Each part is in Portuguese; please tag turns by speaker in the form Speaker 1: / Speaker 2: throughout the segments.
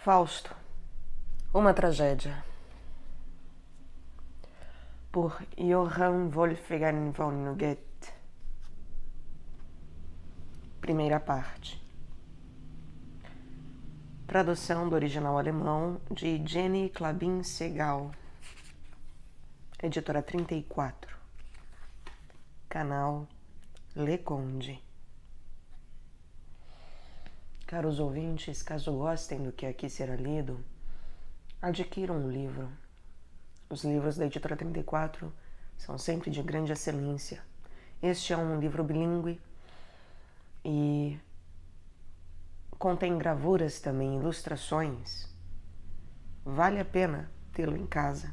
Speaker 1: Fausto, uma tragédia. Por Johann Wolfgang von Goethe. Primeira parte. Tradução do original alemão de Jenny Klabin Segal. Editora 34. Canal Leconde. Caros ouvintes, caso gostem do que aqui será lido, adquiram um livro. Os livros da Editora 34 são sempre de grande excelência. Este é um livro bilíngue e contém gravuras também, ilustrações. Vale a pena tê-lo em casa.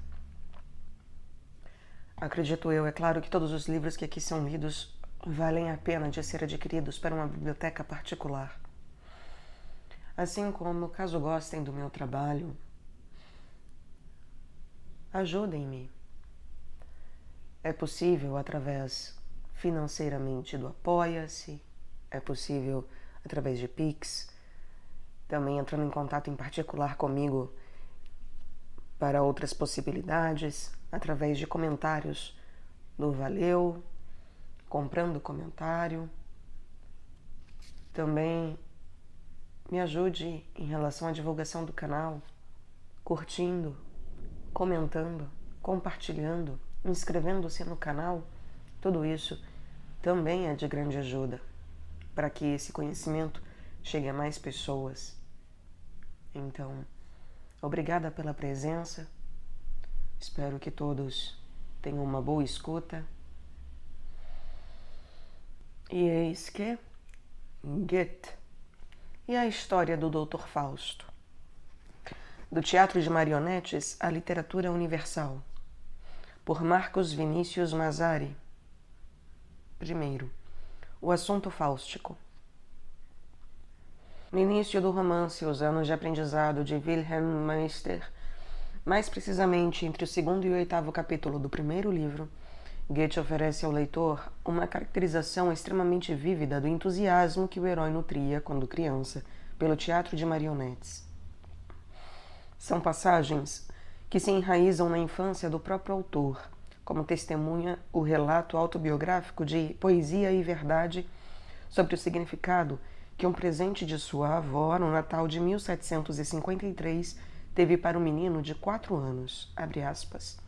Speaker 1: Acredito eu, é claro que todos os livros que aqui são lidos valem a pena de ser adquiridos para uma biblioteca particular. Assim como, caso gostem do meu trabalho, ajudem-me. É possível através financeiramente do Apoia-se, é possível através de Pix, também entrando em contato em particular comigo para outras possibilidades, através de comentários do Valeu, comprando comentário. Também me ajude em relação à divulgação do canal, curtindo, comentando, compartilhando, inscrevendo-se no canal. Tudo isso também é de grande ajuda para que esse conhecimento chegue a mais pessoas. Então, obrigada pela presença. Espero que todos tenham uma boa escuta. E eis que. Get e a história do Dr. Fausto. Do teatro de marionetes à literatura universal. Por Marcos Vinícius Mazari. Primeiro, o assunto fáustico. No início do romance, os anos de aprendizado de Wilhelm Meister, mais precisamente entre o segundo e o oitavo capítulo do primeiro livro, Goethe oferece ao leitor uma caracterização extremamente vívida do entusiasmo que o herói nutria quando criança pelo teatro de marionetes. São passagens que se enraizam na infância do próprio autor, como testemunha o relato autobiográfico de Poesia e Verdade sobre o significado que um presente de sua avó no Natal de 1753 teve para um menino de quatro anos. Abre aspas.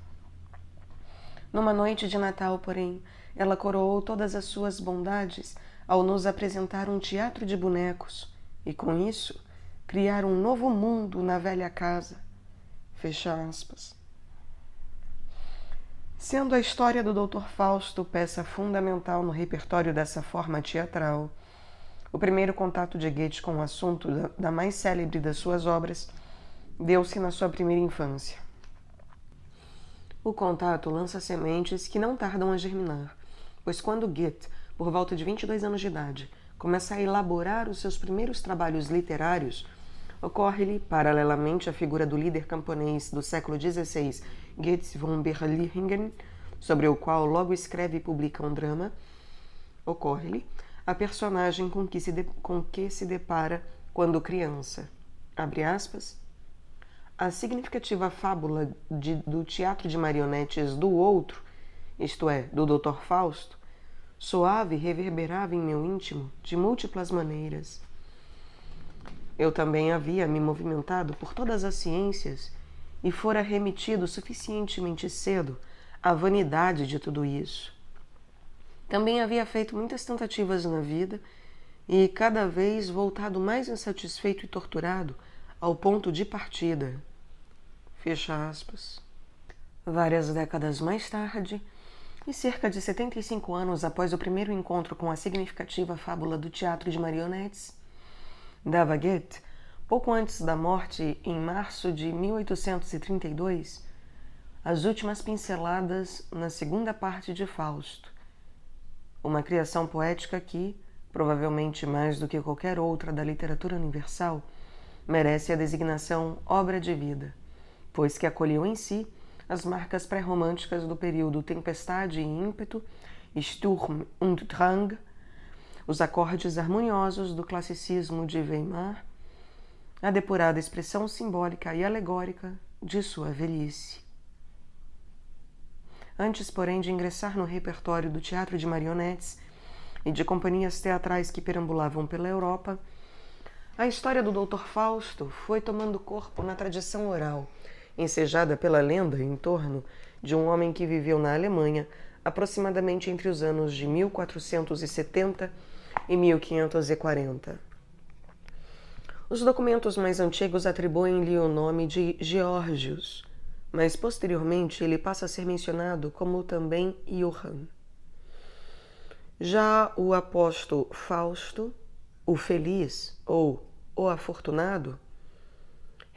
Speaker 1: Numa noite de Natal, porém, ela coroou todas as suas bondades ao nos apresentar um teatro de bonecos e, com isso, criar um novo mundo na velha casa. Fecha aspas. Sendo a história do Dr. Fausto peça fundamental no repertório dessa forma teatral, o primeiro contato de Goethe com o assunto da mais célebre das suas obras deu-se na sua primeira infância. O contato lança sementes que não tardam a germinar, pois quando Goethe, por volta de 22 anos de idade, começa a elaborar os seus primeiros trabalhos literários, ocorre-lhe, paralelamente à figura do líder camponês do século XVI, Goethe von Berlichingen, sobre o qual logo escreve e publica um drama, ocorre-lhe a personagem com que, se de, com que se depara quando criança. Abre aspas, a significativa fábula de, do teatro de marionetes do outro, isto é, do Dr. Fausto, soava e reverberava em meu íntimo de múltiplas maneiras. Eu também havia me movimentado por todas as ciências e fora remetido suficientemente cedo à vanidade de tudo isso. Também havia feito muitas tentativas na vida e cada vez voltado mais insatisfeito e torturado ao ponto de partida. Fecha aspas. Várias décadas mais tarde, e cerca de 75 anos após o primeiro encontro com a significativa fábula do teatro de marionetes, Goethe, pouco antes da morte, em março de 1832, as últimas pinceladas na segunda parte de Fausto. Uma criação poética que, provavelmente mais do que qualquer outra da literatura universal, merece a designação obra de vida pois que acolheu em si as marcas pré-românticas do período Tempestade e Ímpeto, Sturm und Drang, os acordes harmoniosos do classicismo de Weimar, a depurada expressão simbólica e alegórica de sua velhice. Antes, porém, de ingressar no repertório do teatro de marionetes e de companhias teatrais que perambulavam pela Europa, a história do Dr. Fausto foi tomando corpo na tradição oral ensejada pela lenda em torno de um homem que viveu na Alemanha aproximadamente entre os anos de 1470 e 1540. Os documentos mais antigos atribuem-lhe o nome de Georgios, mas posteriormente ele passa a ser mencionado como também Johann. Já o apóstolo Fausto, o feliz ou o afortunado,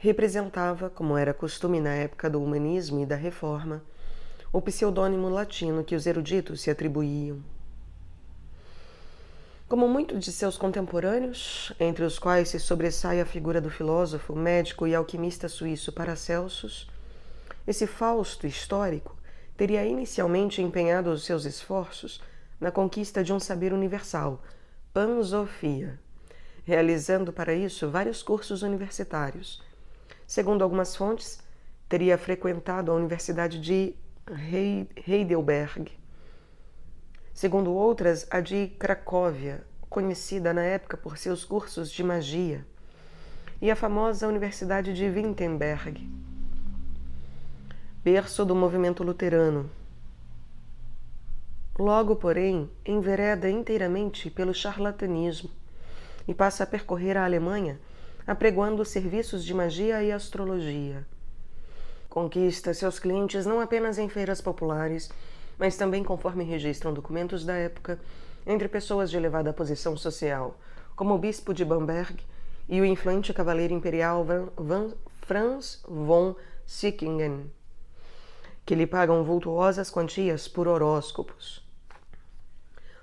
Speaker 1: representava, como era costume na época do humanismo e da reforma, o pseudônimo latino que os eruditos se atribuíam. Como muitos de seus contemporâneos, entre os quais se sobressai a figura do filósofo, médico e alquimista suíço Paracelsus, esse Fausto histórico teria inicialmente empenhado os seus esforços na conquista de um saber universal, pansofia, realizando para isso vários cursos universitários Segundo algumas fontes, teria frequentado a Universidade de Heidelberg. Segundo outras, a de Cracóvia, conhecida na época por seus cursos de magia, e a famosa Universidade de Wittenberg, berço do movimento luterano. Logo, porém, envereda inteiramente pelo charlatanismo e passa a percorrer a Alemanha apregoando serviços de magia e astrologia. Conquista seus clientes não apenas em feiras populares, mas também conforme registram documentos da época, entre pessoas de elevada posição social, como o bispo de Bamberg e o influente cavaleiro imperial Franz von Sickingen, que lhe pagam vultuosas quantias por horóscopos.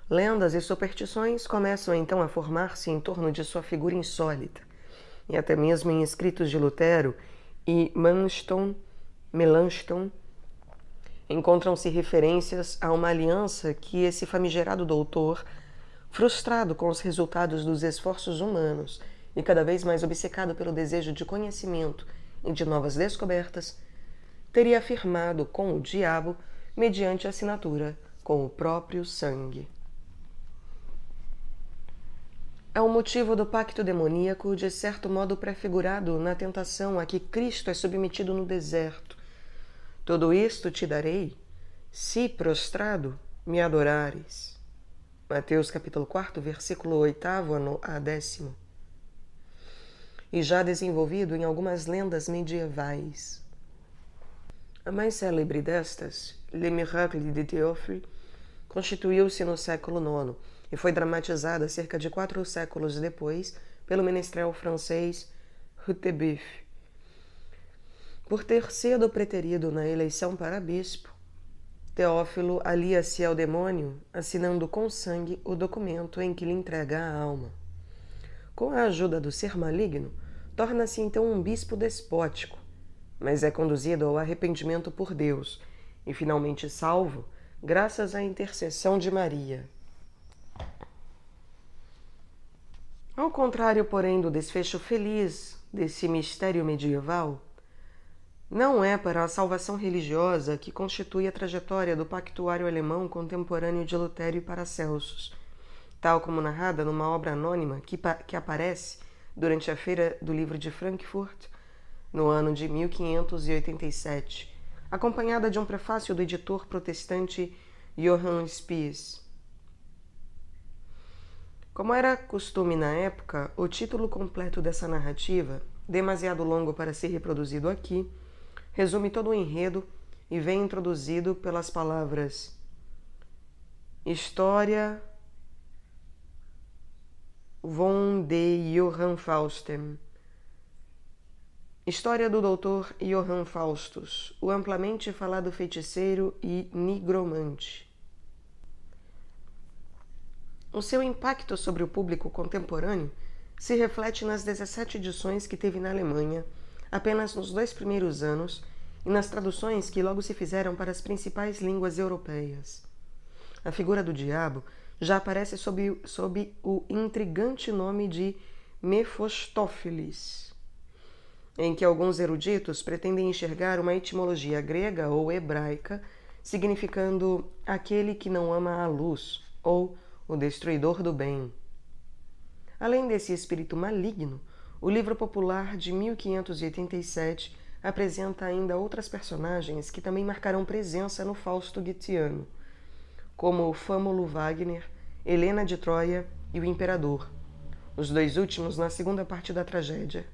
Speaker 1: Lendas e superstições começam então a formar-se em torno de sua figura insólita e até mesmo em escritos de Lutero e Manston, Melanchthon, encontram-se referências a uma aliança que esse famigerado doutor, frustrado com os resultados dos esforços humanos e cada vez mais obcecado pelo desejo de conhecimento e de novas descobertas, teria afirmado com o diabo mediante assinatura com o próprio sangue é o motivo do pacto demoníaco, de certo modo prefigurado na tentação a que Cristo é submetido no deserto. Tudo isto te darei, se prostrado me adorares. Mateus capítulo 4, versículo 8 a 10. E já desenvolvido em algumas lendas medievais. A mais célebre destas, Le Miracle de Théophile, constituiu-se no século IX e foi dramatizada cerca de quatro séculos depois pelo menestrel francês Rutebeuf. Por ter cedo preterido na eleição para bispo, Teófilo alia-se ao demônio, assinando com sangue o documento em que lhe entrega a alma. Com a ajuda do ser maligno, torna-se então um bispo despótico, mas é conduzido ao arrependimento por Deus e finalmente salvo graças à intercessão de Maria. Ao contrário, porém, do desfecho feliz desse mistério medieval, não é para a salvação religiosa que constitui a trajetória do pactuário alemão contemporâneo de Lutério e Paracelsus, tal como narrada numa obra anônima que, que aparece durante a Feira do Livro de Frankfurt, no ano de 1587, acompanhada de um prefácio do editor protestante Johann Spies. Como era costume na época, o título completo dessa narrativa, demasiado longo para ser reproduzido aqui, resume todo o enredo e vem introduzido pelas palavras História von de Johann Faustem. História do Doutor Johann Faustus, o amplamente falado feiticeiro e nigromante. O seu impacto sobre o público contemporâneo se reflete nas 17 edições que teve na Alemanha, apenas nos dois primeiros anos, e nas traduções que logo se fizeram para as principais línguas europeias. A figura do diabo já aparece sob, sob o intrigante nome de Mefostófeles, em que alguns eruditos pretendem enxergar uma etimologia grega ou hebraica significando aquele que não ama a luz ou o destruidor do bem. Além desse espírito maligno, o livro popular de 1587 apresenta ainda outras personagens que também marcarão presença no Fausto Goetheano, como o Fâmulo Wagner, Helena de Troia e o Imperador, os dois últimos na segunda parte da tragédia.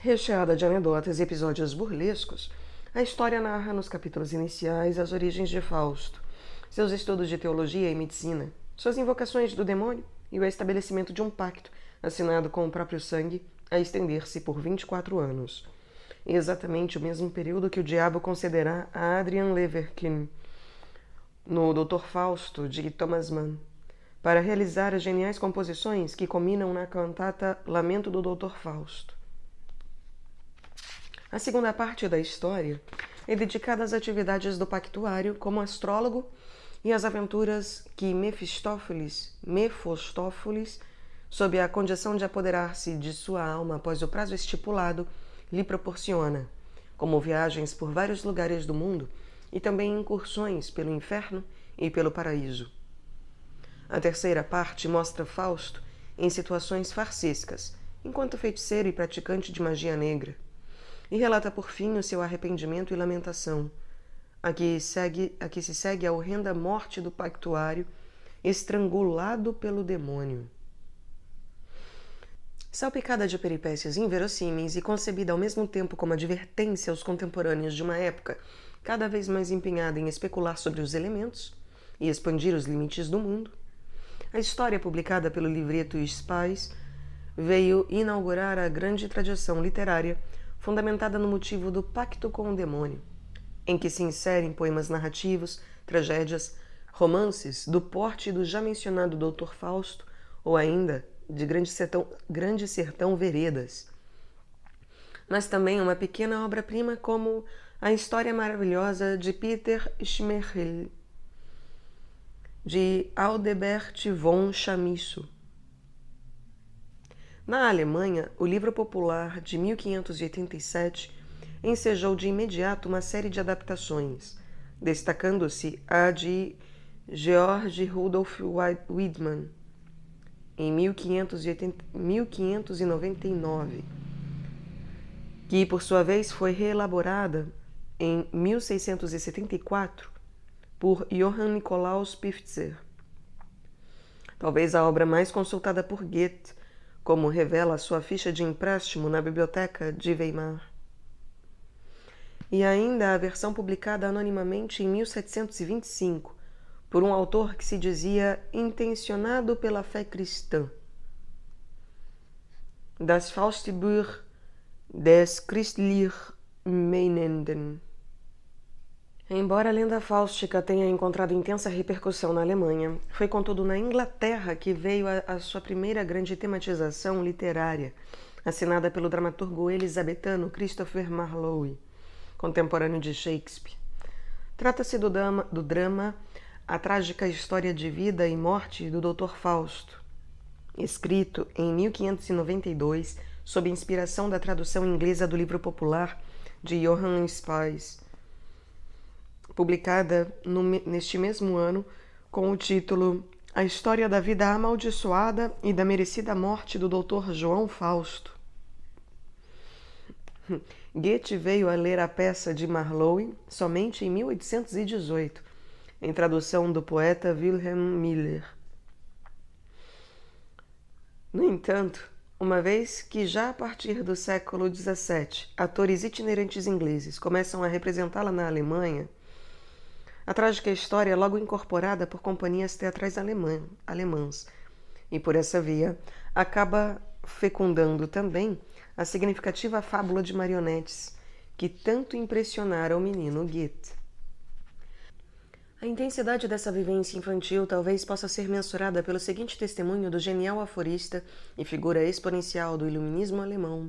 Speaker 1: Recheada de anedotas e episódios burlescos, a história narra nos capítulos iniciais as origens de Fausto, seus estudos de teologia e medicina, suas invocações do demônio e o estabelecimento de um pacto, assinado com o próprio sangue, a estender-se por 24 anos. Exatamente o mesmo período que o diabo concederá a Adrian Leverkin no Doutor Fausto de Thomas Mann, para realizar as geniais composições que combinam na cantata Lamento do Doutor Fausto. A segunda parte da história é dedicada às atividades do pactuário como astrólogo e as aventuras que Mefistófeles, Mefostófeles, sob a condição de apoderar-se de sua alma após o prazo estipulado, lhe proporciona, como viagens por vários lugares do mundo e também incursões pelo inferno e pelo paraíso. A terceira parte mostra Fausto em situações farsescas, enquanto feiticeiro e praticante de magia negra, e relata por fim o seu arrependimento e lamentação a que, segue, a que se segue a horrenda morte do pactuário, estrangulado pelo demônio. Salpicada de peripécias inverossímeis e concebida ao mesmo tempo como advertência aos contemporâneos de uma época cada vez mais empenhada em especular sobre os elementos e expandir os limites do mundo, a história publicada pelo livreto Spies veio inaugurar a grande tradição literária fundamentada no motivo do pacto com o demônio em que se inserem poemas narrativos, tragédias, romances do porte do já mencionado Doutor Fausto ou ainda de Grande Sertão, Grande Sertão Veredas. Mas também uma pequena obra-prima como A História Maravilhosa de Peter Schmerhill, de Aldebert von Chamisso. Na Alemanha, o livro popular de 1587 ensejou de imediato uma série de adaptações, destacando-se a de George Rudolf Widman, em 1599, que por sua vez foi reelaborada em 1674 por Johann Nikolaus Pifzer. Talvez a obra mais consultada por Goethe, como revela sua ficha de empréstimo na biblioteca de Weimar e ainda a versão publicada anonimamente em 1725 por um autor que se dizia intencionado pela fé cristã. Das Faustbuch des Christlich Meinenden. Embora a lenda fáustica tenha encontrado intensa repercussão na Alemanha, foi contudo na Inglaterra que veio a, a sua primeira grande tematização literária, assinada pelo dramaturgo elisabetano Christopher Marlowe contemporâneo de Shakespeare. Trata-se do, do drama A Trágica História de Vida e Morte do Dr. Fausto, escrito em 1592 sob inspiração da tradução inglesa do livro popular de Johann Spies, publicada no, neste mesmo ano com o título A História da Vida Amaldiçoada e da Merecida Morte do Dr. João Fausto. Goethe veio a ler a peça de Marlowe somente em 1818, em tradução do poeta Wilhelm Miller. No entanto, uma vez que já a partir do século XVII atores itinerantes ingleses começam a representá-la na Alemanha, a trágica história é logo incorporada por companhias teatrais alemã, alemãs, e por essa via acaba fecundando também a significativa fábula de marionetes que tanto impressionara o menino Goethe. A intensidade dessa vivência infantil talvez possa ser mensurada pelo seguinte testemunho do genial aforista e figura exponencial do iluminismo alemão,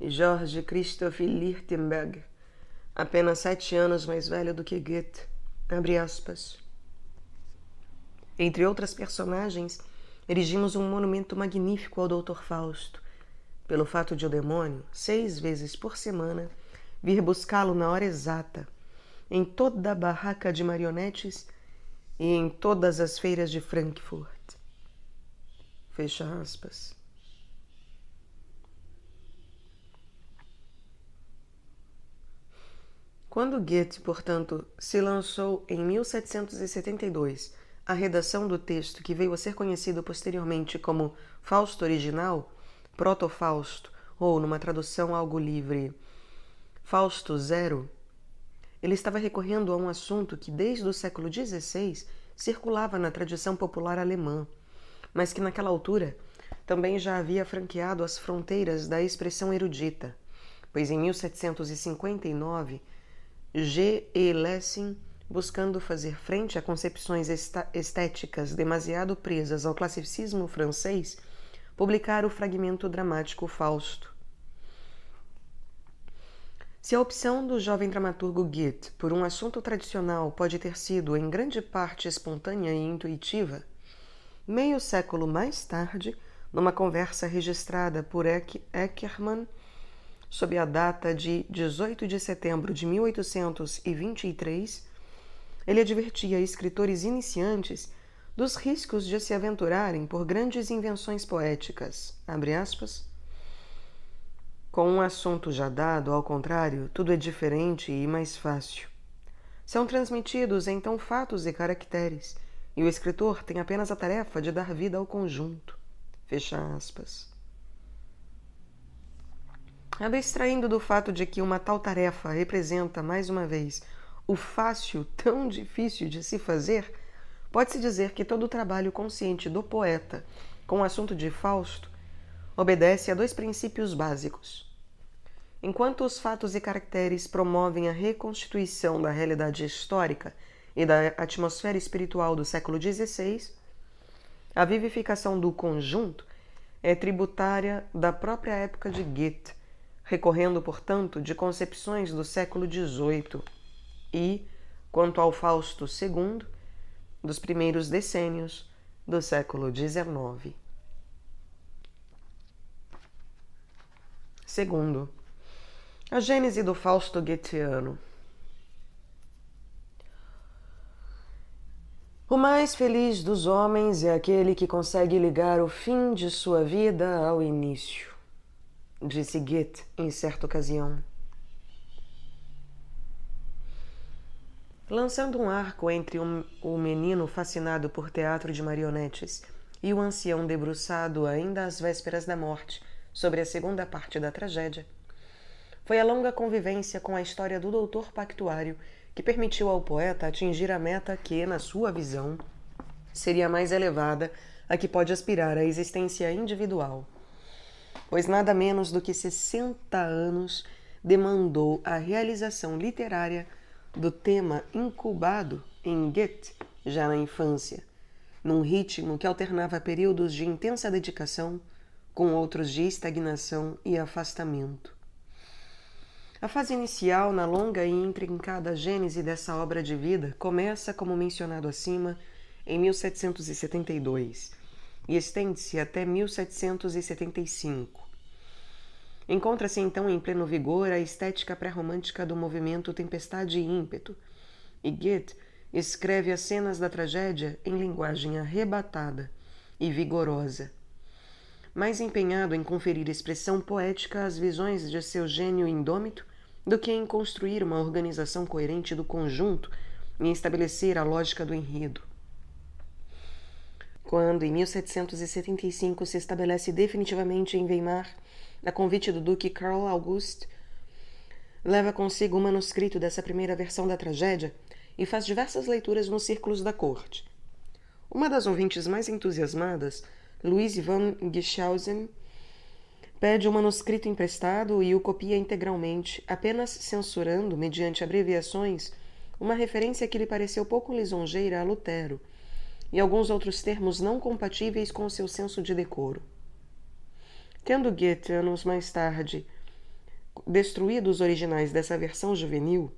Speaker 1: George Christoph Lichtenberg, apenas sete anos mais velho do que Goethe. Entre outras personagens, erigimos um monumento magnífico ao Dr. Fausto, pelo fato de o demônio, seis vezes por semana, vir buscá-lo na hora exata, em toda a barraca de marionetes e em todas as feiras de Frankfurt. Fecha aspas. Quando Goethe, portanto, se lançou em 1772 à redação do texto que veio a ser conhecido posteriormente como Fausto Original, Proto-Fausto, ou numa tradução algo livre, Fausto Zero, ele estava recorrendo a um assunto que desde o século XVI circulava na tradição popular alemã, mas que naquela altura também já havia franqueado as fronteiras da expressão erudita, pois em 1759 G. E. Lessing, buscando fazer frente a concepções estéticas demasiado presas ao classicismo francês, publicar o fragmento dramático Fausto. Se a opção do jovem dramaturgo Goethe por um assunto tradicional pode ter sido em grande parte espontânea e intuitiva, meio século mais tarde, numa conversa registrada por Eck Eckermann sob a data de 18 de setembro de 1823, ele advertia escritores iniciantes dos riscos de se aventurarem por grandes invenções poéticas, aspas, com um assunto já dado, ao contrário, tudo é diferente e mais fácil. São transmitidos então fatos e caracteres, e o escritor tem apenas a tarefa de dar vida ao conjunto. Fecha aspas. Abstraindo do fato de que uma tal tarefa representa, mais uma vez, o fácil tão difícil de se fazer, Pode-se dizer que todo o trabalho consciente do poeta com o assunto de Fausto obedece a dois princípios básicos. Enquanto os fatos e caracteres promovem a reconstituição da realidade histórica e da atmosfera espiritual do século XVI, a vivificação do conjunto é tributária da própria época de Goethe, recorrendo, portanto, de concepções do século XVIII e, quanto ao Fausto II, dos primeiros decênios do século XIX. Segundo, a gênese do Fausto Goetheano. O mais feliz dos homens é aquele que consegue ligar o fim de sua vida ao início, disse Goethe em certa ocasião. lançando um arco entre um, o menino fascinado por teatro de marionetes e o ancião debruçado ainda às vésperas da morte sobre a segunda parte da tragédia. Foi a longa convivência com a história do doutor pactuário que permitiu ao poeta atingir a meta que, na sua visão, seria mais elevada a que pode aspirar a existência individual. Pois nada menos do que 60 anos demandou a realização literária do tema incubado em Goethe já na infância, num ritmo que alternava períodos de intensa dedicação com outros de estagnação e afastamento. A fase inicial na longa e intrincada gênese dessa obra de vida começa, como mencionado acima, em 1772 e estende-se até 1775 Encontra-se então em pleno vigor a estética pré-romântica do movimento Tempestade e Ímpeto, e Goethe escreve as cenas da tragédia em linguagem arrebatada e vigorosa. Mais empenhado em conferir expressão poética às visões de seu gênio indômito do que em construir uma organização coerente do conjunto e estabelecer a lógica do enredo. Quando, em 1775, se estabelece definitivamente em Weimar, a convite do Duque Karl August, leva consigo o um manuscrito dessa primeira versão da tragédia e faz diversas leituras nos círculos da corte. Uma das ouvintes mais entusiasmadas, Louise von Gischausen, pede o manuscrito emprestado e o copia integralmente, apenas censurando, mediante abreviações, uma referência que lhe pareceu pouco lisonjeira a Lutero e alguns outros termos não compatíveis com o seu senso de decoro. Tendo Goethe, anos mais tarde, destruído os originais dessa versão juvenil,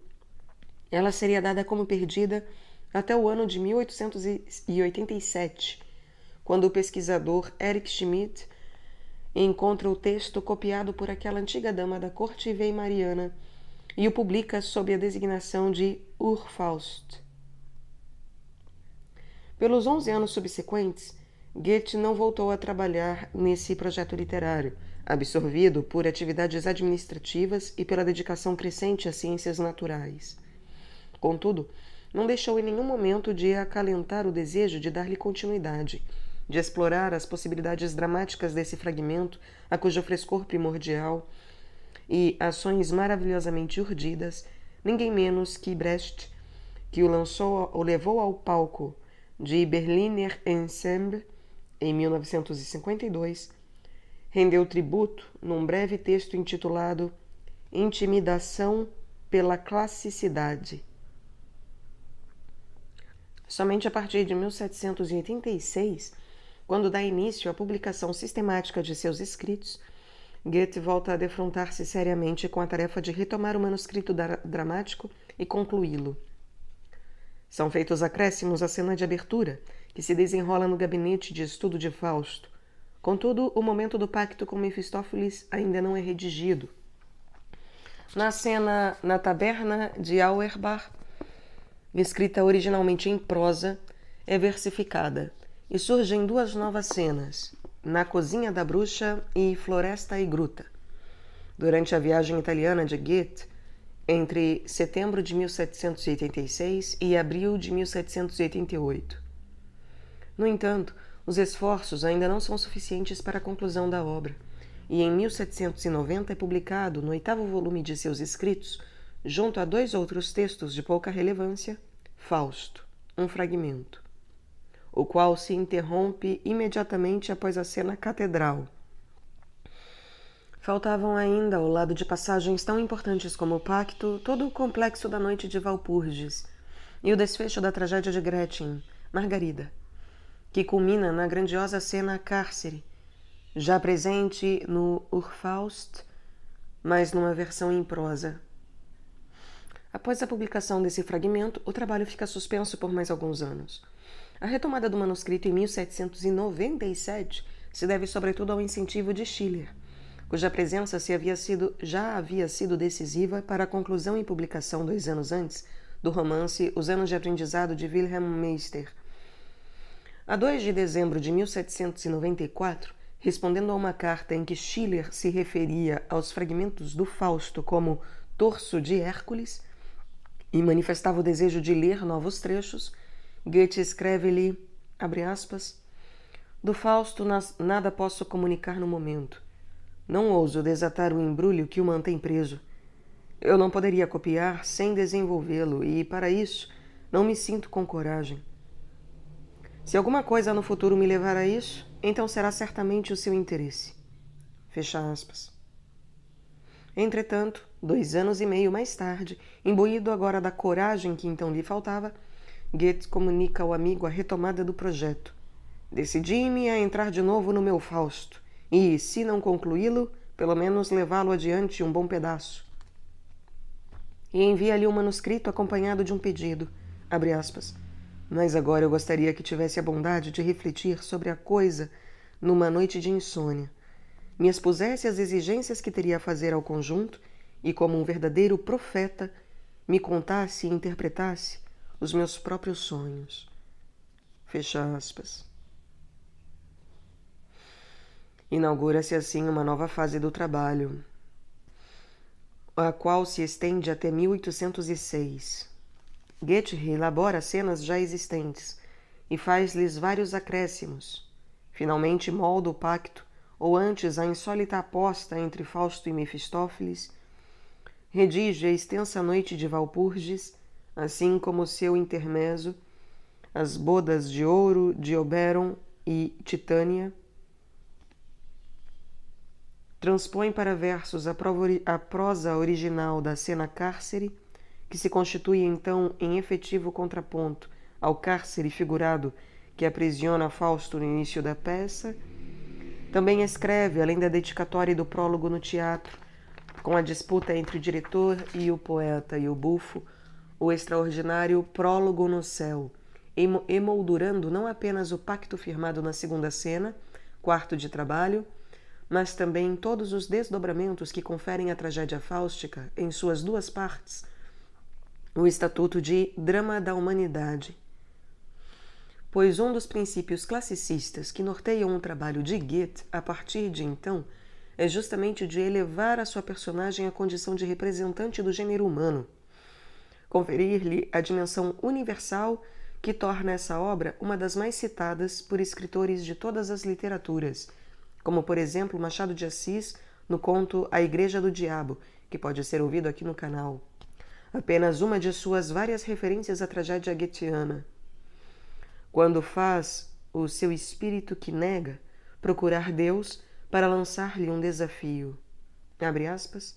Speaker 1: ela seria dada como perdida até o ano de 1887, quando o pesquisador Eric Schmidt encontra o texto copiado por aquela antiga dama da corte weimariana e o publica sob a designação de Urfaust. Pelos 11 anos subsequentes, Goethe não voltou a trabalhar nesse projeto literário, absorvido por atividades administrativas e pela dedicação crescente às ciências naturais. Contudo, não deixou em nenhum momento de acalentar o desejo de dar-lhe continuidade, de explorar as possibilidades dramáticas desse fragmento, a cujo frescor primordial e ações maravilhosamente urdidas, ninguém menos que Brecht, que o lançou, ou levou ao palco de Berliner Ensemble em 1952, rendeu tributo num breve texto intitulado Intimidação pela Classicidade. Somente a partir de 1786, quando dá início à publicação sistemática de seus escritos, Goethe volta a defrontar-se seriamente com a tarefa de retomar o manuscrito dramático e concluí-lo. São feitos acréscimos à cena de abertura, que se desenrola no gabinete de estudo de Fausto. Contudo, o momento do pacto com Mefistófeles ainda não é redigido. Na cena na taberna de Auerbach, escrita originalmente em prosa, é versificada e surgem duas novas cenas, na cozinha da bruxa e floresta e gruta. Durante a viagem italiana de Goethe, entre setembro de 1786 e abril de 1788. No entanto, os esforços ainda não são suficientes para a conclusão da obra, e em 1790 é publicado, no oitavo volume de seus escritos, junto a dois outros textos de pouca relevância, Fausto, um fragmento, o qual se interrompe imediatamente após a cena catedral. Faltavam ainda, ao lado de passagens tão importantes como o Pacto, todo o complexo da noite de Valpurgis e o desfecho da tragédia de Gretchen, Margarida que culmina na grandiosa cena cárcere, já presente no Urfaust, mas numa versão em prosa. Após a publicação desse fragmento, o trabalho fica suspenso por mais alguns anos. A retomada do manuscrito em 1797 se deve sobretudo ao incentivo de Schiller, cuja presença se havia sido, já havia sido decisiva para a conclusão e publicação dois anos antes do romance Os Anos de Aprendizado de Wilhelm Meister, a 2 de dezembro de 1794, respondendo a uma carta em que Schiller se referia aos fragmentos do Fausto como torso de Hércules e manifestava o desejo de ler novos trechos, Goethe escreve-lhe, abre aspas, do Fausto nada posso comunicar no momento. Não ouso desatar o embrulho que o mantém preso. Eu não poderia copiar sem desenvolvê-lo e, para isso, não me sinto com coragem. Se alguma coisa no futuro me levar a isso, então será certamente o seu interesse. Fecha aspas. Entretanto, dois anos e meio mais tarde, imbuído agora da coragem que então lhe faltava, Goethe comunica ao amigo a retomada do projeto. Decidi-me a entrar de novo no meu Fausto, e, se não concluí-lo, pelo menos levá-lo adiante um bom pedaço. E envia-lhe um manuscrito acompanhado de um pedido, abre aspas, mas agora eu gostaria que tivesse a bondade de refletir sobre a coisa numa noite de insônia. Me expusesse às exigências que teria a fazer ao conjunto e, como um verdadeiro profeta, me contasse e interpretasse os meus próprios sonhos. Fecha aspas. Inaugura-se assim uma nova fase do trabalho, a qual se estende até 1806. Goethe elabora cenas já existentes e faz-lhes vários acréscimos. Finalmente molda o pacto, ou antes a insólita aposta entre Fausto e Mefistófeles, redige a extensa noite de Valpurgis, assim como seu intermezzo, as bodas de ouro de Oberon e Titânia, transpõe para versos a prosa original da cena cárcere, que se constitui então em efetivo contraponto ao cárcere figurado que aprisiona Fausto no início da peça, também escreve, além da dedicatória e do prólogo no teatro, com a disputa entre o diretor e o poeta e o bufo, o extraordinário Prólogo no Céu, emoldurando não apenas o pacto firmado na segunda cena, quarto de trabalho, mas também todos os desdobramentos que conferem à tragédia fáustica, em suas duas partes, no Estatuto de Drama da Humanidade. Pois um dos princípios classicistas que norteiam o trabalho de Goethe a partir de então é justamente o de elevar a sua personagem à condição de representante do gênero humano, conferir-lhe a dimensão universal que torna essa obra uma das mais citadas por escritores de todas as literaturas, como por exemplo Machado de Assis no conto A Igreja do Diabo, que pode ser ouvido aqui no canal apenas uma de suas várias referências à tragédia getiana Quando faz o seu espírito que nega procurar Deus para lançar-lhe um desafio. Abre aspas.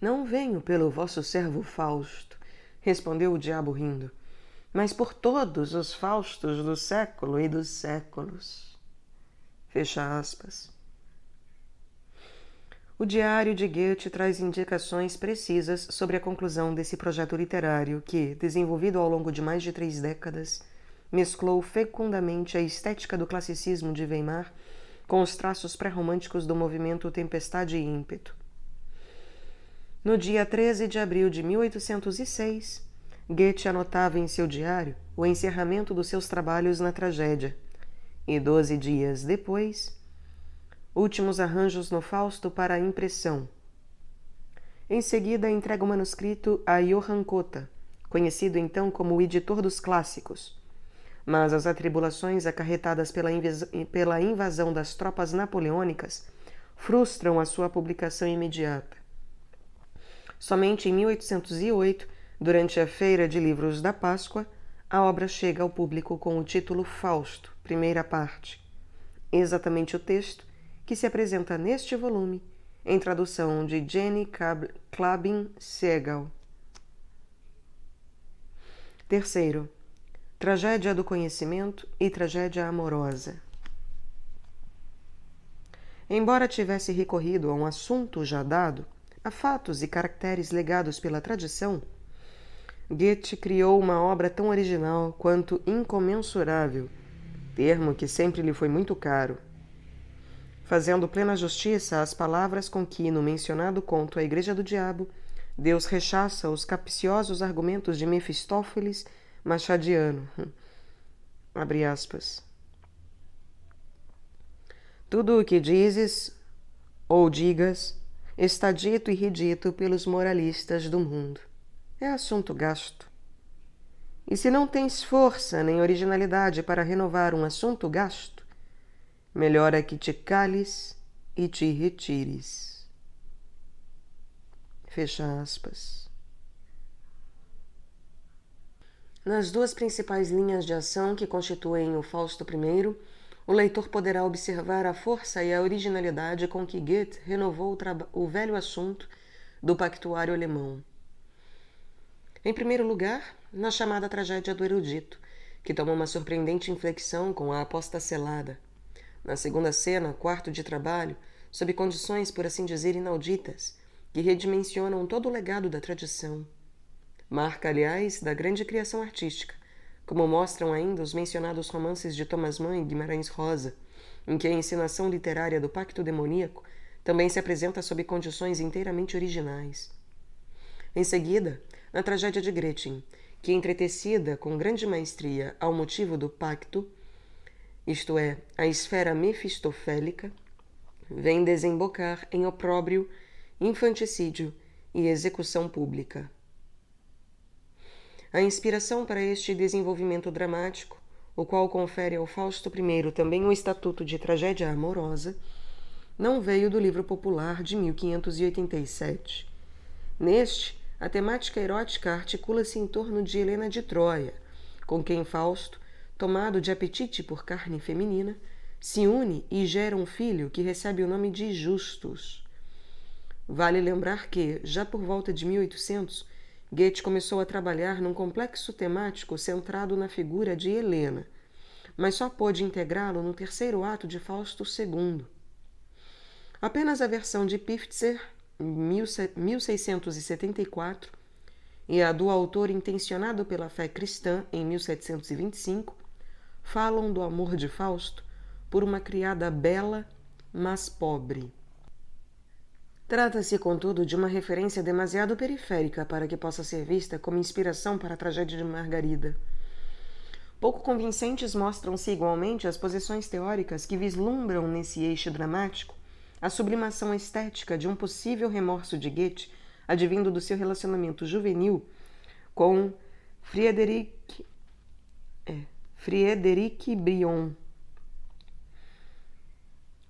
Speaker 1: Não venho pelo vosso servo Fausto, respondeu o diabo rindo, mas por todos os Faustos do século e dos séculos. Fecha aspas. O diário de Goethe traz indicações precisas sobre a conclusão desse projeto literário que, desenvolvido ao longo de mais de três décadas, mesclou fecundamente a estética do classicismo de Weimar com os traços pré-românticos do movimento Tempestade e Ímpeto. No dia 13 de abril de 1806, Goethe anotava em seu diário o encerramento dos seus trabalhos na tragédia, e doze dias depois últimos arranjos no Fausto para a impressão. Em seguida, entrega o manuscrito a Johann Cotta, conhecido então como o editor dos clássicos. Mas as atribulações acarretadas pela, pela invasão das tropas napoleônicas frustram a sua publicação imediata. Somente em 1808, durante a Feira de Livros da Páscoa, a obra chega ao público com o título Fausto, primeira parte. Exatamente o texto que se apresenta neste volume, em tradução de Jenny Klabin Segal. Terceiro, Tragédia do Conhecimento e Tragédia Amorosa. Embora tivesse recorrido a um assunto já dado, a fatos e caracteres legados pela tradição, Goethe criou uma obra tão original quanto incomensurável, termo que sempre lhe foi muito caro fazendo plena justiça às palavras com que, no mencionado conto A Igreja do Diabo, Deus rechaça os capciosos argumentos de Mefistófeles machadiano. Abre aspas. Tudo o que dizes ou digas está dito e redito pelos moralistas do mundo. É assunto gasto. E se não tens força nem originalidade para renovar um assunto gasto, melhor é que te cales e te retires. Fecha aspas. Nas duas principais linhas de ação que constituem o Fausto I, o leitor poderá observar a força e a originalidade com que Goethe renovou o, o velho assunto do pactuário alemão. Em primeiro lugar, na chamada tragédia do erudito, que toma uma surpreendente inflexão com a aposta selada na segunda cena, quarto de trabalho, sob condições, por assim dizer, inauditas, que redimensionam todo o legado da tradição. Marca, aliás, da grande criação artística, como mostram ainda os mencionados romances de Thomas Mann e Guimarães Rosa, em que a ensinação literária do pacto demoníaco também se apresenta sob condições inteiramente originais. Em seguida, na tragédia de Gretchen, que, entretecida com grande maestria ao motivo do pacto, isto é, a esfera mefistofélica, vem desembocar em opróbrio, infanticídio e execução pública. A inspiração para este desenvolvimento dramático, o qual confere ao Fausto I também o estatuto de tragédia amorosa, não veio do livro popular de 1587. Neste, a temática erótica articula-se em torno de Helena de Troia, com quem Fausto tomado de apetite por carne feminina, se une e gera um filho que recebe o nome de Justus. Vale lembrar que, já por volta de 1800, Goethe começou a trabalhar num complexo temático centrado na figura de Helena, mas só pôde integrá-lo no terceiro ato de Fausto II. Apenas a versão de em 1674, e a do autor intencionado pela fé cristã, em 1725, falam do amor de Fausto por uma criada bela, mas pobre. Trata-se, contudo, de uma referência demasiado periférica para que possa ser vista como inspiração para a tragédia de Margarida. Pouco convincentes mostram-se igualmente as posições teóricas que vislumbram nesse eixo dramático a sublimação estética de um possível remorso de Goethe advindo do seu relacionamento juvenil com Friedrich. É, Frédéric Brion.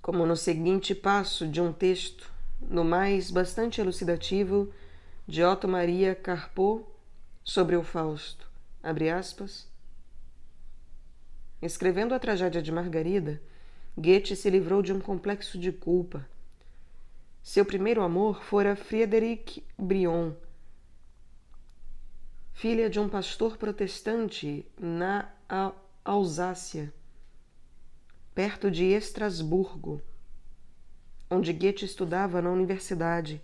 Speaker 1: Como no seguinte passo de um texto, no mais bastante elucidativo, de Otto Maria Carpo sobre o Fausto, abre aspas. Escrevendo a tragédia de Margarida, Goethe se livrou de um complexo de culpa. Seu primeiro amor fora Frédéric Brion, filha de um pastor protestante na Alsácia, perto de Estrasburgo, onde Goethe estudava na universidade.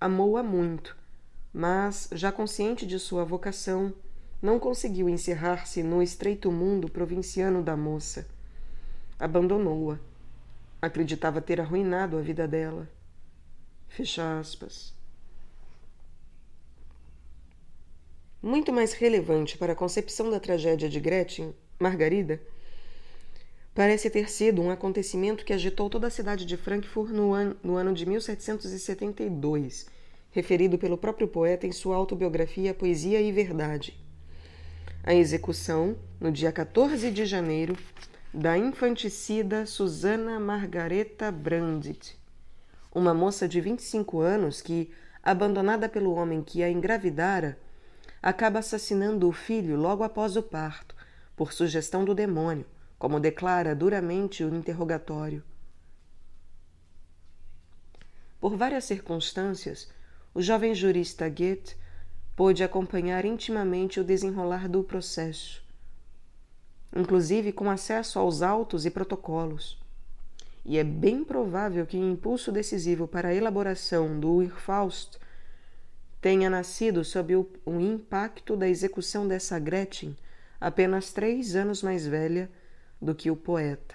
Speaker 1: Amou-a muito, mas, já consciente de sua vocação, não conseguiu encerrar-se no estreito mundo provinciano da moça. Abandonou-a. Acreditava ter arruinado a vida dela. Fecha aspas. muito mais relevante para a concepção da tragédia de Gretchen, Margarida, parece ter sido um acontecimento que agitou toda a cidade de Frankfurt no, an no ano de 1772, referido pelo próprio poeta em sua autobiografia Poesia e Verdade. A execução, no dia 14 de janeiro, da infanticida Susana Margareta Brandt, uma moça de 25 anos que, abandonada pelo homem que a engravidara, acaba assassinando o filho logo após o parto, por sugestão do demônio, como declara duramente o interrogatório. Por várias circunstâncias, o jovem jurista Goethe pôde acompanhar intimamente o desenrolar do processo, inclusive com acesso aos autos e protocolos. E é bem provável que o impulso decisivo para a elaboração do Urfaust tenha nascido sob o, impacto da execução dessa Gretchen, apenas três anos mais velha do que o poeta.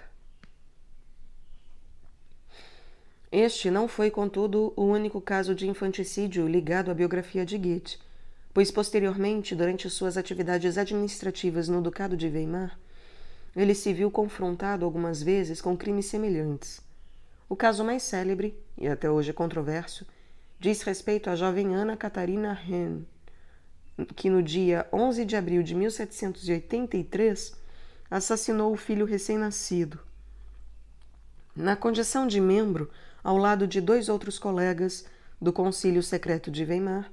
Speaker 1: Este não foi, contudo, o único caso de infanticídio ligado à biografia de Goethe, pois posteriormente, durante suas atividades administrativas no Ducado de Weimar, ele se viu confrontado algumas vezes com crimes semelhantes. O caso mais célebre, e até hoje controverso, diz respeito à jovem Ana Catarina Hen, que no dia 11 de abril de 1783 assassinou o filho recém-nascido. Na condição de membro, ao lado de dois outros colegas do Concílio Secreto de Weimar,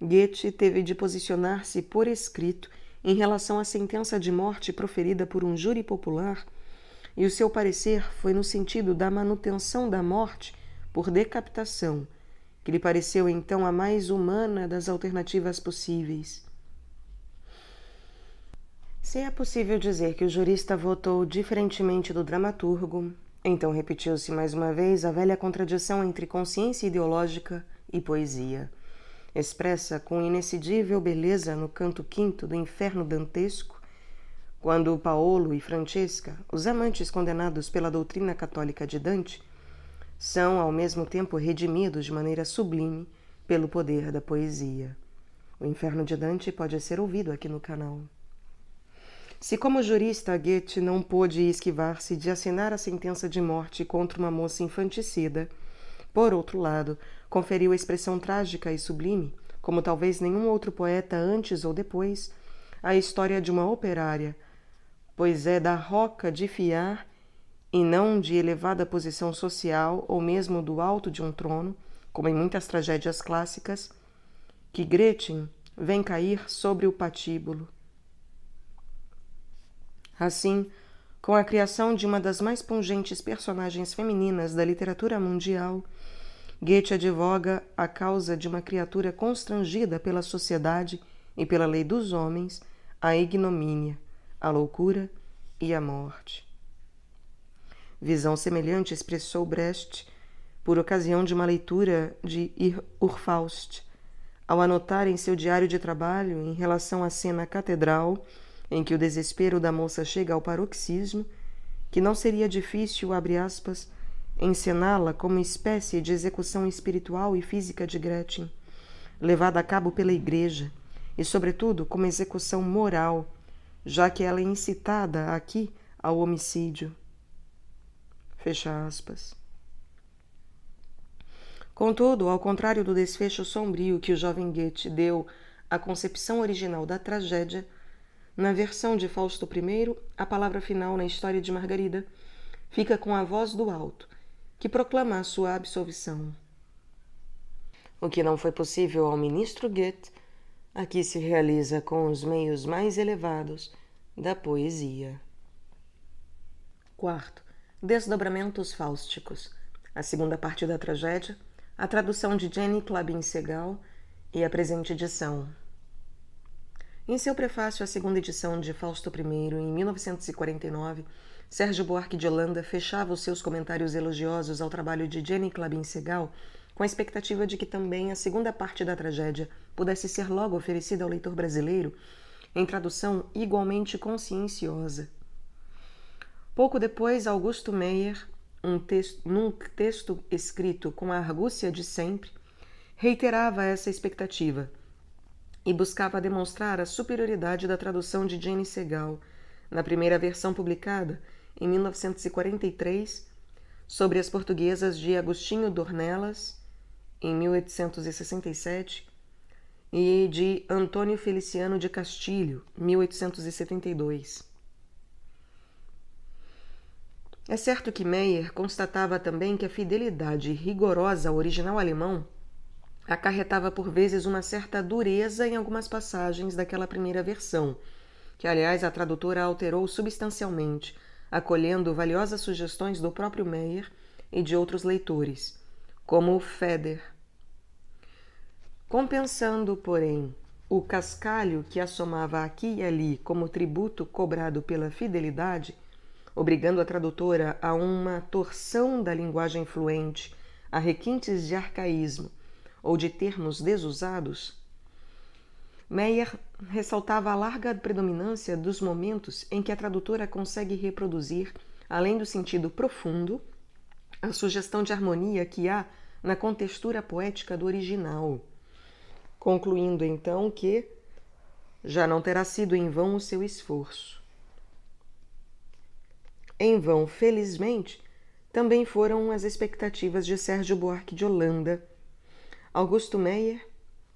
Speaker 1: Goethe teve de posicionar-se por escrito em relação à sentença de morte proferida por um júri popular, e o seu parecer foi no sentido da manutenção da morte por decapitação que lhe pareceu então a mais humana das alternativas possíveis. Se é possível dizer que o jurista votou diferentemente do dramaturgo, então repetiu-se mais uma vez a velha contradição entre consciência ideológica e poesia, expressa com inexcedível beleza no canto quinto do Inferno Dantesco, quando Paolo e Francesca, os amantes condenados pela doutrina católica de Dante, são ao mesmo tempo redimidos de maneira sublime pelo poder da poesia. O Inferno de Dante pode ser ouvido aqui no canal. Se, como jurista, Goethe não pôde esquivar-se de assinar a sentença de morte contra uma moça infanticida, por outro lado, conferiu expressão trágica e sublime, como talvez nenhum outro poeta antes ou depois, à história de uma operária, pois é da roca de fiar e não de elevada posição social ou mesmo do alto de um trono, como em muitas tragédias clássicas, que Gretchen vem cair sobre o patíbulo. Assim, com a criação de uma das mais pungentes personagens femininas da literatura mundial, Goethe advoga a causa de uma criatura constrangida pela sociedade e pela lei dos homens, a ignomínia, a loucura e a morte. Visão semelhante expressou Brecht por ocasião de uma leitura de Urfaust, ao anotar em seu diário de trabalho em relação à cena catedral em que o desespero da moça chega ao paroxismo, que não seria difícil, abre aspas, encená-la como espécie de execução espiritual e física de Gretchen, levada a cabo pela Igreja, e, sobretudo, como execução moral, já que ela é incitada aqui ao homicídio. Fecha aspas. Contudo, ao contrário do desfecho sombrio que o jovem Goethe deu à concepção original da tragédia, na versão de Fausto I, a palavra final na história de Margarida fica com a voz do alto, que proclama a sua absolvição. O que não foi possível ao ministro Goethe, aqui se realiza com os meios mais elevados da poesia. Quarto, Desdobramentos Fáusticos, a segunda parte da tragédia, a tradução de Jenny Clabin Segal e a presente edição. Em seu prefácio à segunda edição de Fausto I, em 1949, Sérgio Buarque de Holanda fechava os seus comentários elogiosos ao trabalho de Jenny Clabin Segal com a expectativa de que também a segunda parte da tragédia pudesse ser logo oferecida ao leitor brasileiro em tradução igualmente conscienciosa. Pouco depois, Augusto Meyer, um texto, num texto escrito com a argúcia de sempre, reiterava essa expectativa e buscava demonstrar a superioridade da tradução de Jane Segal na primeira versão publicada em 1943 sobre as portuguesas de Agostinho Dornelas em 1867 e de Antônio Feliciano de Castilho, 1872. É certo que Meyer constatava também que a fidelidade rigorosa ao original alemão acarretava por vezes uma certa dureza em algumas passagens daquela primeira versão, que aliás a tradutora alterou substancialmente, acolhendo valiosas sugestões do próprio Meyer e de outros leitores, como o Feder. Compensando, porém, o cascalho que assomava aqui e ali como tributo cobrado pela fidelidade, obrigando a tradutora a uma torção da linguagem fluente, a requintes de arcaísmo ou de termos desusados, Meyer ressaltava a larga predominância dos momentos em que a tradutora consegue reproduzir, além do sentido profundo, a sugestão de harmonia que há na contextura poética do original. Concluindo então que já não terá sido em vão o seu esforço. Em vão, felizmente, também foram as expectativas de Sérgio Buarque de Holanda, Augusto Meyer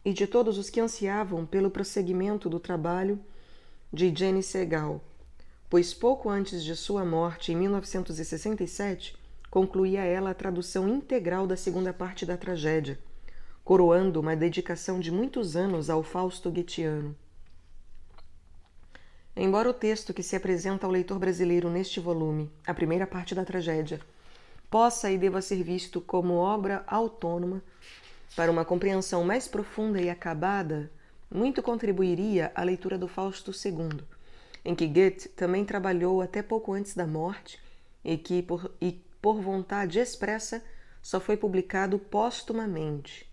Speaker 1: e de todos os que ansiavam pelo prosseguimento do trabalho de Jenny Segal, pois pouco antes de sua morte, em 1967, concluía ela a tradução integral da segunda parte da tragédia, coroando uma dedicação de muitos anos ao Fausto Goetheano. Embora o texto que se apresenta ao leitor brasileiro neste volume, a primeira parte da tragédia, possa e deva ser visto como obra autônoma, para uma compreensão mais profunda e acabada, muito contribuiria a leitura do Fausto II, em que Goethe também trabalhou até pouco antes da morte e que, por, e por vontade expressa, só foi publicado póstumamente.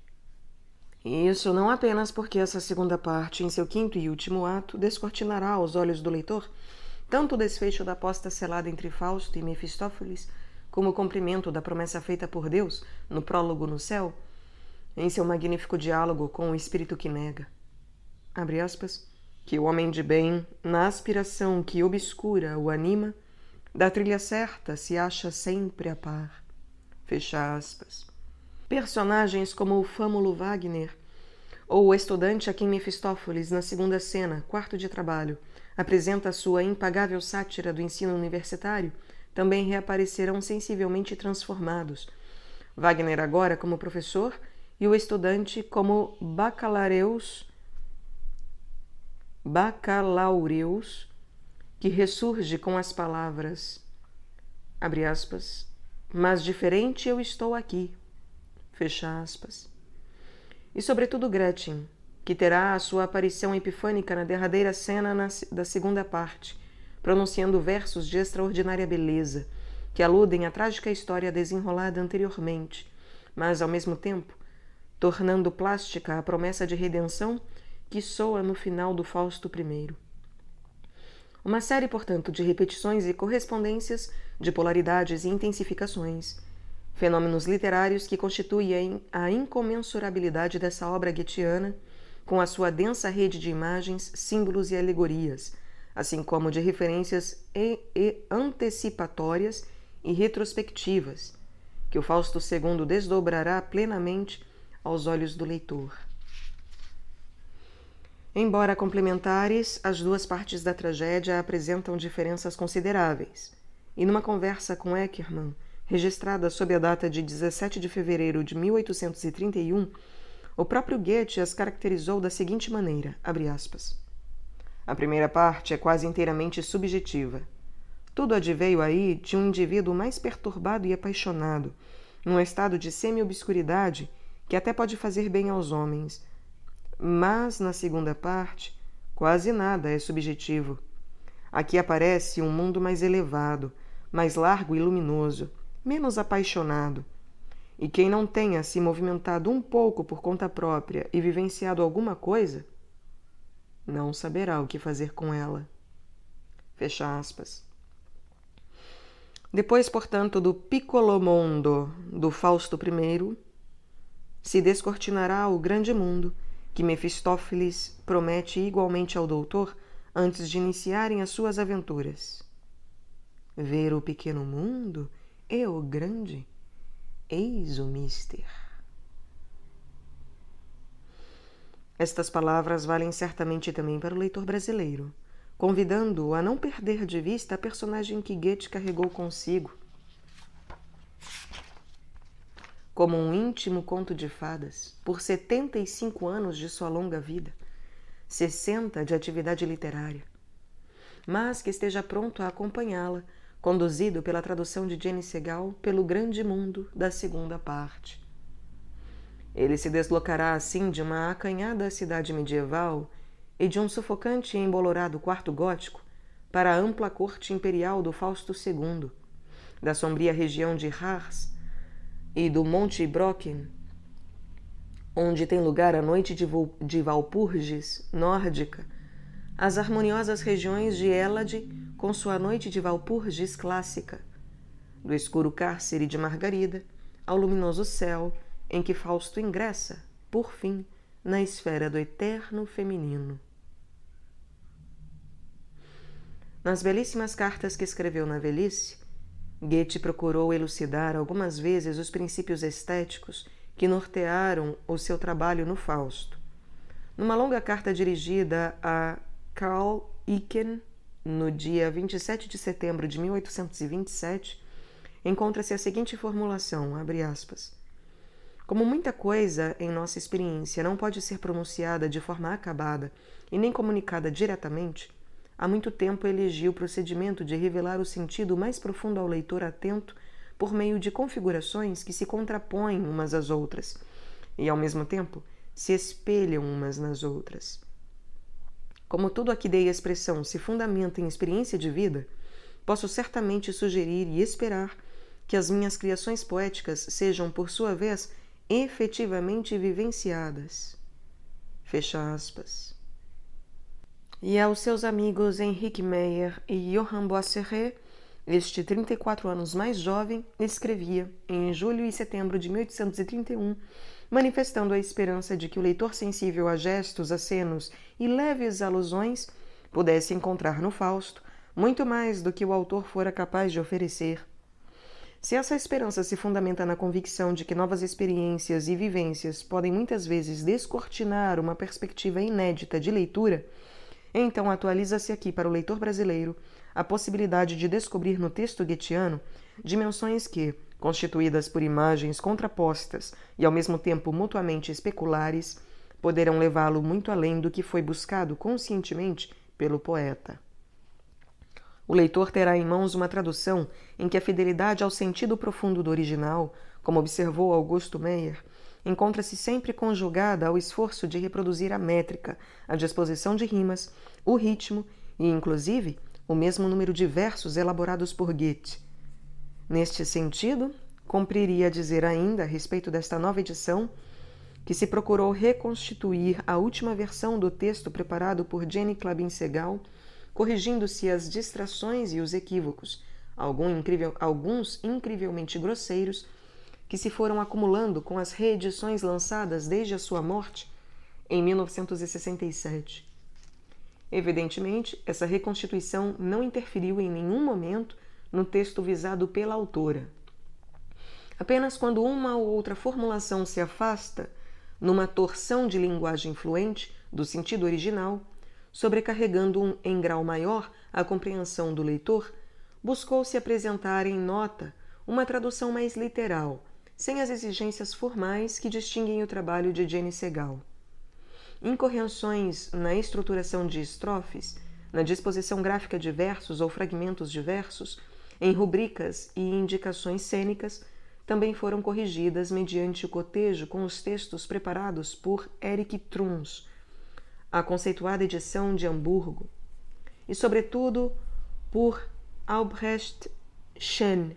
Speaker 1: Isso não apenas porque essa segunda parte, em seu quinto e último ato, descortinará aos olhos do leitor tanto o desfecho da aposta selada entre Fausto e Mefistófeles, como o cumprimento da promessa feita por Deus no prólogo no céu, em seu magnífico diálogo com o espírito que nega. Abre aspas. Que o homem de bem, na aspiração que obscura o anima, da trilha certa se acha sempre a par. Fecha aspas. Personagens como o Fâmulo Wagner ou o estudante a quem Mefistófeles, na segunda cena, quarto de trabalho, apresenta sua impagável sátira do ensino universitário, também reaparecerão sensivelmente transformados. Wagner agora como professor e o estudante como bacalareus, bacalaureus, que ressurge com as palavras, abre aspas, mas diferente eu estou aqui, Fecha aspas. E sobretudo Gretchen, que terá a sua aparição epifânica na derradeira cena da segunda parte, pronunciando versos de extraordinária beleza, que aludem à trágica história desenrolada anteriormente, mas ao mesmo tempo tornando plástica a promessa de redenção que soa no final do Fausto I. Uma série, portanto, de repetições e correspondências, de polaridades e intensificações fenômenos literários que constituem a incomensurabilidade dessa obra getiana, com a sua densa rede de imagens, símbolos e alegorias, assim como de referências e, e antecipatórias e retrospectivas, que o Fausto II desdobrará plenamente aos olhos do leitor. Embora complementares, as duas partes da tragédia apresentam diferenças consideráveis. E numa conversa com Eckermann, registrada sob a data de 17 de fevereiro de 1831, o próprio Goethe as caracterizou da seguinte maneira, aspas, A primeira parte é quase inteiramente subjetiva. Tudo adveio aí de um indivíduo mais perturbado e apaixonado, num estado de semi-obscuridade que até pode fazer bem aos homens. Mas, na segunda parte, quase nada é subjetivo. Aqui aparece um mundo mais elevado, mais largo e luminoso, menos apaixonado. E quem não tenha se movimentado um pouco por conta própria e vivenciado alguma coisa, não saberá o que fazer com ela. Fecha aspas. Depois, portanto, do Piccolo Mondo do Fausto I, se descortinará o grande mundo que Mefistófeles promete igualmente ao doutor antes de iniciarem as suas aventuras. Ver o pequeno mundo eu grande, eis o mister. Estas palavras valem certamente também para o leitor brasileiro, convidando-o a não perder de vista a personagem que Goethe carregou consigo, como um íntimo conto de fadas, por 75 anos de sua longa vida, 60 de atividade literária, mas que esteja pronto a acompanhá-la conduzido pela tradução de Jenny Segal pelo Grande Mundo da segunda parte. Ele se deslocará assim de uma acanhada cidade medieval e de um sufocante e embolorado quarto gótico para a ampla corte imperial do Fausto II, da sombria região de Harz e do Monte Brocken, onde tem lugar a noite de, Vol de Valpurgis, nórdica, as harmoniosas regiões de Elade com sua noite de Valpurgis clássica, do escuro cárcere de Margarida ao luminoso céu em que Fausto ingressa, por fim, na esfera do eterno feminino. Nas belíssimas cartas que escreveu na velhice, Goethe procurou elucidar algumas vezes os princípios estéticos que nortearam o seu trabalho no Fausto. Numa longa carta dirigida a Karl Icken, no dia 27 de setembro de 1827, encontra-se a seguinte formulação, abre aspas, como muita coisa em nossa experiência não pode ser pronunciada de forma acabada e nem comunicada diretamente, há muito tempo elegi o procedimento de revelar o sentido mais profundo ao leitor atento por meio de configurações que se contrapõem umas às outras e, ao mesmo tempo, se espelham umas nas outras. Como tudo aqui dei expressão se fundamenta em experiência de vida, posso certamente sugerir e esperar que as minhas criações poéticas sejam, por sua vez, efetivamente vivenciadas. Fecha aspas. E aos seus amigos Henrique Meyer e Johann Boisseret, este 34 anos mais jovem, escrevia, em julho e setembro de 1831, manifestando a esperança de que o leitor sensível a gestos, acenos e leves alusões pudesse encontrar no Fausto muito mais do que o autor fora capaz de oferecer. Se essa esperança se fundamenta na convicção de que novas experiências e vivências podem muitas vezes descortinar uma perspectiva inédita de leitura, então atualiza-se aqui para o leitor brasileiro a possibilidade de descobrir no texto guetiano dimensões que, constituídas por imagens contrapostas e ao mesmo tempo mutuamente especulares, poderão levá-lo muito além do que foi buscado conscientemente pelo poeta. O leitor terá em mãos uma tradução em que a fidelidade ao sentido profundo do original, como observou Augusto Meyer, encontra-se sempre conjugada ao esforço de reproduzir a métrica, a disposição de rimas, o ritmo e, inclusive, o mesmo número de versos elaborados por Goethe Neste sentido, cumpriria dizer ainda, a respeito desta nova edição, que se procurou reconstituir a última versão do texto preparado por Jenny Clabin Segal, corrigindo-se as distrações e os equívocos, alguns incrivelmente grosseiros, que se foram acumulando com as reedições lançadas desde a sua morte em 1967. Evidentemente, essa reconstituição não interferiu em nenhum momento no texto visado pela autora. Apenas quando uma ou outra formulação se afasta, numa torção de linguagem fluente do sentido original, sobrecarregando um em grau maior a compreensão do leitor, buscou-se apresentar em nota uma tradução mais literal, sem as exigências formais que distinguem o trabalho de Jenny Segal. Incorreções na estruturação de estrofes, na disposição gráfica de versos ou fragmentos de versos, em rubricas e indicações cênicas, também foram corrigidas mediante o cotejo com os textos preparados por Eric Truns, a conceituada edição de Hamburgo, e, sobretudo, por Albrecht Schen,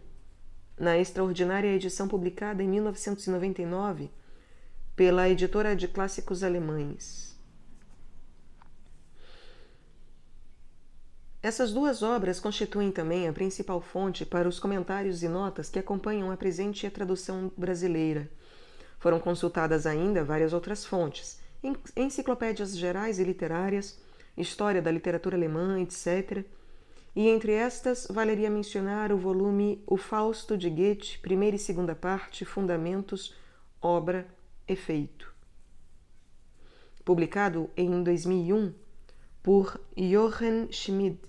Speaker 1: na extraordinária edição publicada em 1999 pela editora de clássicos alemães. Essas duas obras constituem também a principal fonte para os comentários e notas que acompanham a presente tradução brasileira. Foram consultadas ainda várias outras fontes, enciclopédias gerais e literárias, história da literatura alemã, etc. E entre estas, valeria mencionar o volume O Fausto de Goethe, primeira e segunda parte, Fundamentos, Obra, Efeito. Publicado em 2001 por Johann Schmidt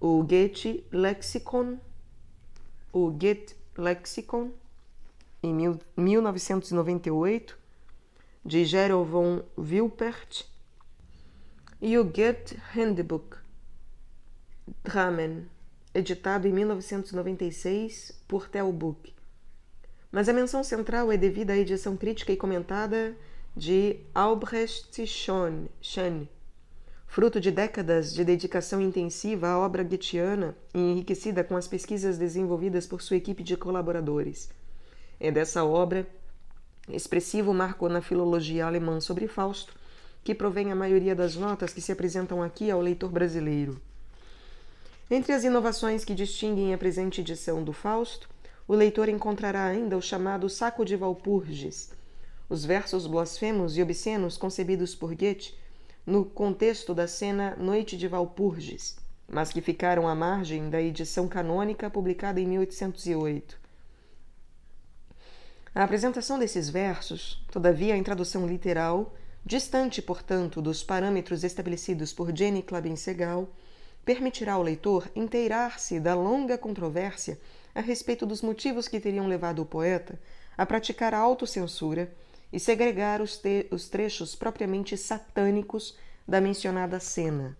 Speaker 1: O Goethe Lexicon, o Goethe Lexicon, em 1998, de Gerald von Wilpert, e o Goethe Handbook, Dramen, editado em 1996 por Telbook. Mas a menção central é devida à edição crítica e comentada de Albrecht Schön, fruto de décadas de dedicação intensiva à obra goetheana e enriquecida com as pesquisas desenvolvidas por sua equipe de colaboradores. É dessa obra, expressivo marco na filologia alemã sobre Fausto, que provém a maioria das notas que se apresentam aqui ao leitor brasileiro. Entre as inovações que distinguem a presente edição do Fausto, o leitor encontrará ainda o chamado Saco de Valpurgis, os versos blasfemos e obscenos concebidos por Goethe no contexto da cena Noite de Valpurgis, mas que ficaram à margem da edição canônica publicada em 1808. A apresentação desses versos, todavia em tradução literal, distante, portanto, dos parâmetros estabelecidos por Jenny Klabin Segal, permitirá ao leitor inteirar-se da longa controvérsia a respeito dos motivos que teriam levado o poeta a praticar a autocensura e segregar os, os trechos propriamente satânicos da mencionada cena.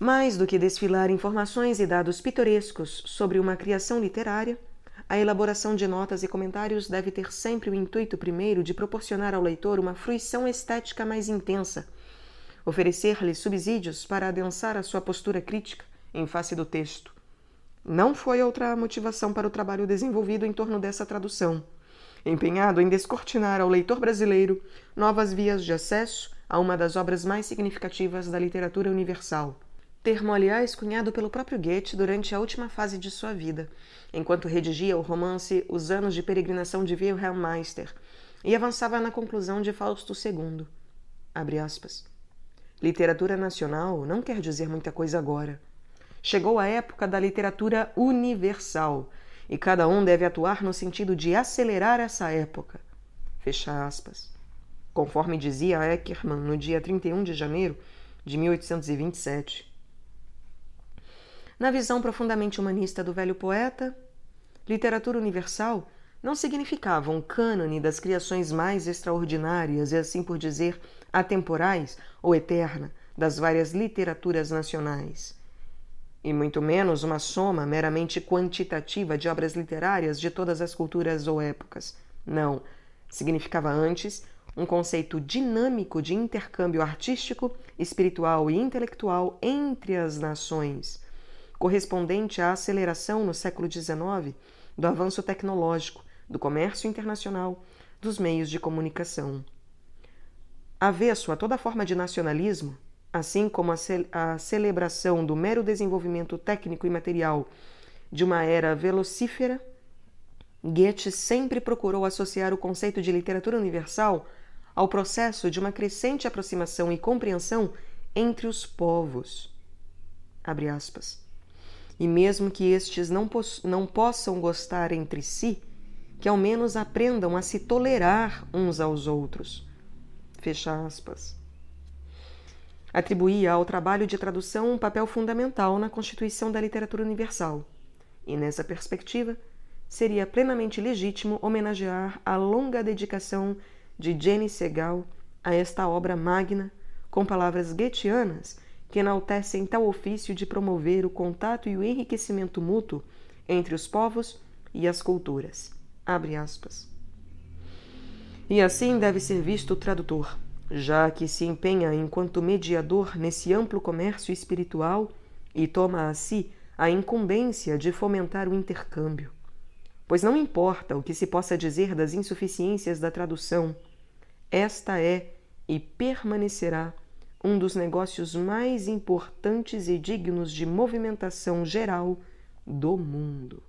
Speaker 1: Mais do que desfilar informações e dados pitorescos sobre uma criação literária, a elaboração de notas e comentários deve ter sempre o intuito primeiro de proporcionar ao leitor uma fruição estética mais intensa, oferecer-lhe subsídios para adensar a sua postura crítica em face do texto. Não foi outra motivação para o trabalho desenvolvido em torno dessa tradução empenhado em descortinar ao leitor brasileiro novas vias de acesso a uma das obras mais significativas da literatura universal. Termo, aliás, cunhado pelo próprio Goethe durante a última fase de sua vida, enquanto redigia o romance Os Anos de Peregrinação de Wilhelm Meister e avançava na conclusão de Fausto II. Literatura nacional não quer dizer muita coisa agora. Chegou a época da literatura universal, e cada um deve atuar no sentido de acelerar essa época. Fecha aspas. Conforme dizia Eckermann no dia 31 de janeiro de 1827. Na visão profundamente humanista do velho poeta, literatura universal não significava um cânone das criações mais extraordinárias e, assim por dizer, atemporais ou eterna das várias literaturas nacionais e muito menos uma soma meramente quantitativa de obras literárias de todas as culturas ou épocas. Não. Significava antes um conceito dinâmico de intercâmbio artístico, espiritual e intelectual entre as nações, correspondente à aceleração no século XIX do avanço tecnológico, do comércio internacional, dos meios de comunicação. Avesso a toda forma de nacionalismo, assim como a, ce a celebração do mero desenvolvimento técnico e material de uma era velocífera, Goethe sempre procurou associar o conceito de literatura universal ao processo de uma crescente aproximação e compreensão entre os povos. E mesmo que estes não, não possam gostar entre si, que ao menos aprendam a se tolerar uns aos outros. Fecha aspas. Atribuía ao trabalho de tradução um papel fundamental na constituição da literatura universal, e nessa perspectiva, seria plenamente legítimo homenagear a longa dedicação de Jenny Segal a esta obra magna, com palavras goetianas que enaltecem tal ofício de promover o contato e o enriquecimento mútuo entre os povos e as culturas. Abre aspas. E assim deve ser visto o tradutor já que se empenha enquanto mediador nesse amplo comércio espiritual e toma a si a incumbência de fomentar o intercâmbio. Pois não importa o que se possa dizer das insuficiências da tradução, esta é e permanecerá um dos negócios mais importantes e dignos de movimentação geral do mundo.